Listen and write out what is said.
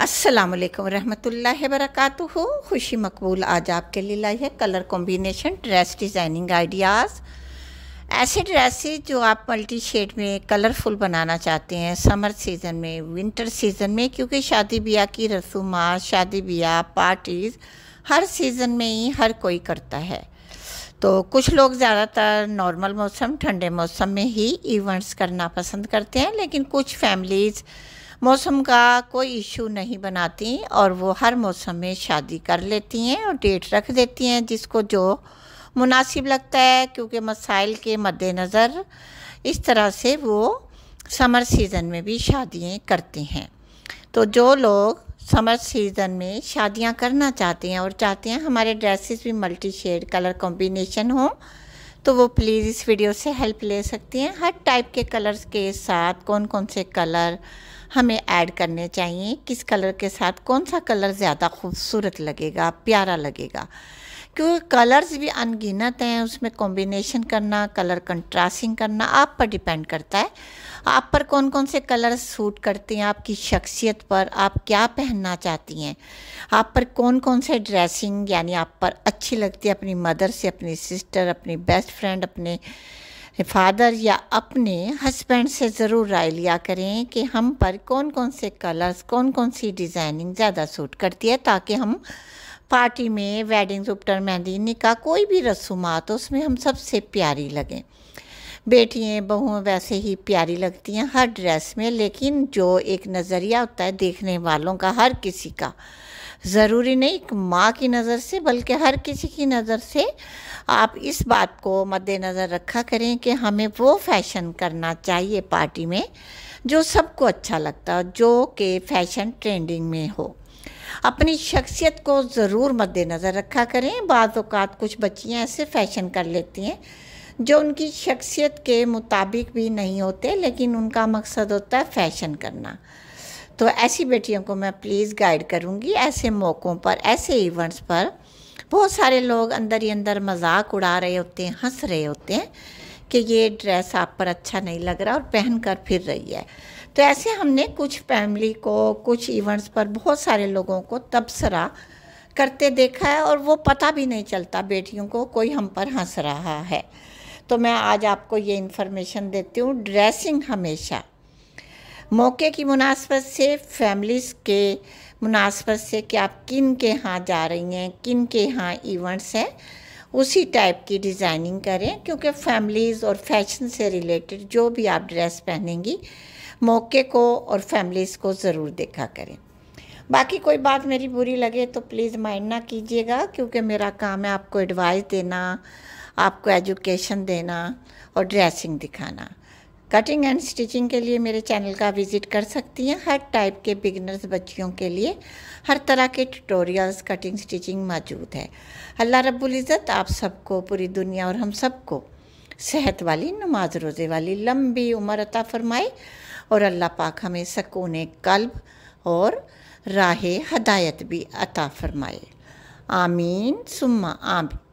असलकम रहमतुल्ला वरक खुशी मकबूल आज आपके लिए लाई है colour combination dress designing ideas ऐसे ड्रेसेस जो आप मल्टी शेड में कलरफुल बनाना चाहते हैं समर सीज़न में विंटर सीज़न में क्योंकि शादी ब्याह की रसूमा शादी ब्याह पार्टीज़ हर सीज़न में ही हर कोई करता है तो कुछ लोग ज़्यादातर नॉर्मल मौसम ठंडे मौसम में ही इवेंट्स करना पसंद करते हैं लेकिन कुछ फैमिलीज़ मौसम का कोई इशू नहीं बनाती और वो हर मौसम में शादी कर लेती हैं और डेट रख देती हैं जिसको जो मुनासिब लगता है क्योंकि मसाइल के मद्देनज़र इस तरह से वो समर सीज़न में भी शादियाँ करती हैं तो जो लोग समर सीज़न में शादियां करना चाहते हैं और चाहते हैं हमारे ड्रेसेस भी मल्टी शेड कलर कॉम्बिनेशन हो तो वो प्लीज़ इस वीडियो से हेल्प ले सकती हैं हर टाइप के कलर्स के साथ कौन कौन से कलर हमें ऐड करने चाहिए किस कलर के साथ कौन सा कलर ज़्यादा खूबसूरत लगेगा प्यारा लगेगा क्योंकि कलर्स भी अनगिनत हैं उसमें कॉम्बिनेशन करना कलर कंट्रास्टिंग करना आप पर डिपेंड करता है आप पर कौन कौन से कलर सूट करते हैं आपकी शख्सियत पर आप क्या पहनना चाहती हैं आप पर कौन कौन से ड्रेसिंग यानी आप पर अच्छी लगती है अपनी मदर से अपनी सिस्टर अपनी बेस्ट फ्रेंड अपने फादर या अपने हस्बैंड से ज़रूर राय लिया करें कि हम पर कौन कौन से कलर्स कौन कौन सी डिज़ाइनिंग ज़्यादा सूट करती है ताकि हम पार्टी में वेडिंग उपटर मेहंदी निका कोई भी रसूमात हो उसमें हम सबसे प्यारी लगें बेटियाँ बहुएँ वैसे ही प्यारी लगती हैं हर ड्रेस में लेकिन जो एक नज़रिया होता है देखने वालों का हर किसी का ज़रूरी नहीं माँ की नज़र से बल्कि हर किसी की नज़र से आप इस बात को मद्देनज़र रखा करें कि हमें वो फैशन करना चाहिए पार्टी में जो सबको अच्छा लगता है जो कि फैशन ट्रेंडिंग में हो अपनी शख्सियत को ज़रूर मद्देनज़र रखा करें बाज़ात कुछ बच्चियाँ ऐसे फैशन कर लेती हैं जो उनकी शख्सियत के मुताबिक भी नहीं होते लेकिन उनका मकसद होता है फैशन करना तो ऐसी बेटियों को मैं प्लीज़ गाइड करूँगी ऐसे मौक़ों पर ऐसे इवेंट्स पर बहुत सारे लोग अंदर ही अंदर मजाक उड़ा रहे होते हैं हंस रहे होते हैं कि ये ड्रेस आप पर अच्छा नहीं लग रहा और पहन कर फिर रही है तो ऐसे हमने कुछ फैमिली को कुछ इवेंट्स पर बहुत सारे लोगों को तबसरा करते देखा है और वो पता भी नहीं चलता बेटियों को कोई हम पर हंस रहा है तो मैं आज आपको ये इन्फॉर्मेशन देती हूँ ड्रेसिंग हमेशा मौके की मुनासबत से फैमिलीज़ के मुनासबत से कि आप किन के यहाँ जा रही हैं किन के यहाँ इवेंट्स हैं उसी टाइप की डिज़ाइनिंग करें क्योंकि फैमिलीज़ और फैशन से रिलेटेड जो भी आप ड्रेस पहनेंगी मौके को और फैमिलीज़ को ज़रूर देखा करें बाकी कोई बात मेरी बुरी लगे तो प्लीज़ माइंड ना कीजिएगा क्योंकि मेरा काम है आपको एडवाइस देना आपको एजुकेशन देना और ड्रेसिंग दिखाना कटिंग एंड स्टिचिंग के लिए मेरे चैनल का विज़िट कर सकती हैं हर टाइप के बिगनर्स बच्चियों के लिए हर तरह के ट्यूटोरियल्स कटिंग स्टिचिंग मौजूद है अल्लाह रब्बुल इज़्ज़त आप सबको पूरी दुनिया और हम सबको सेहत वाली नमाज रोज़े वाली लंबी उम्र अता फरमाए और अल्लाह पाक हमें सकून कल्ब और राह हदायत भी अता फरमाए आमीन सुम्मा आमीन